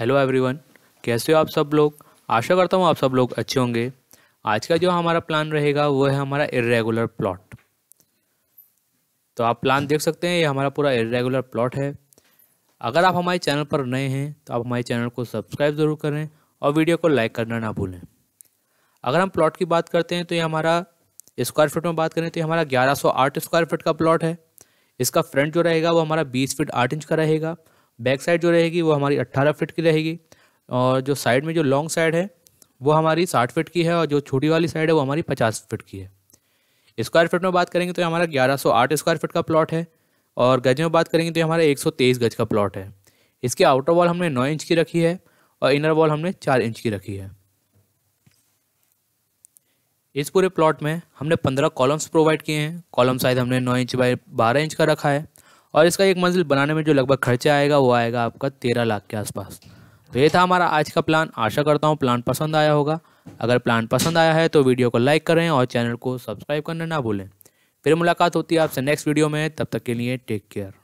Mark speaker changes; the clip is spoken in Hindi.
Speaker 1: हेलो एवरीवन कैसे हो आप सब लोग आशा करता हूँ आप सब लोग अच्छे होंगे आज का जो हमारा प्लान रहेगा वो है हमारा इरेगुलर प्लॉट तो आप प्लान देख सकते हैं ये हमारा पूरा इरेगुलर प्लॉट है अगर आप हमारे चैनल पर नए हैं तो आप हमारे चैनल को सब्सक्राइब ज़रूर करें और वीडियो को लाइक करना ना भूलें अगर हम प्लॉट की बात करते हैं तो ये हमारा स्क्वायर फीट में बात करें तो ये हमारा ग्यारह स्क्वायर फीट का प्लॉट है इसका फ्रंट जो रहेगा वो हमारा बीस फीट आठ इंच का रहेगा बैक साइड जो रहेगी वो हमारी अट्ठारह फिट की रहेगी और जो साइड में जो लॉन्ग साइड है वो हमारी साठ फिट की है और जो छोटी वाली साइड है वो हमारी पचास फिट की है स्क्वायर फिट में बात करेंगे तो हमारा ग्यारह सौ आठ स्क्वायर फिट का प्लॉट है और गज में बात करेंगे तो हमारा एक सौ तेईस गज का प्लॉट है इसके आउटर वॉल हमने नौ इंच की रखी है और इनर वॉल हमने चार इंच की रखी है इस पूरे प्लॉट में हमने पंद्रह कॉलम्स प्रोवाइड किए हैं कॉलम साइज हमने नौ इंच बाई बारह इंच का रखा है और इसका एक मंजिल बनाने में जो लगभग खर्चा आएगा वो आएगा आपका तेरह लाख के आसपास तो ये था हमारा आज का प्लान आशा करता हूँ प्लान पसंद आया होगा अगर प्लान पसंद आया है तो वीडियो को लाइक करें और चैनल को सब्सक्राइब करना ना भूलें फिर मुलाकात होती है आपसे नेक्स्ट वीडियो में तब तक के लिए टेक केयर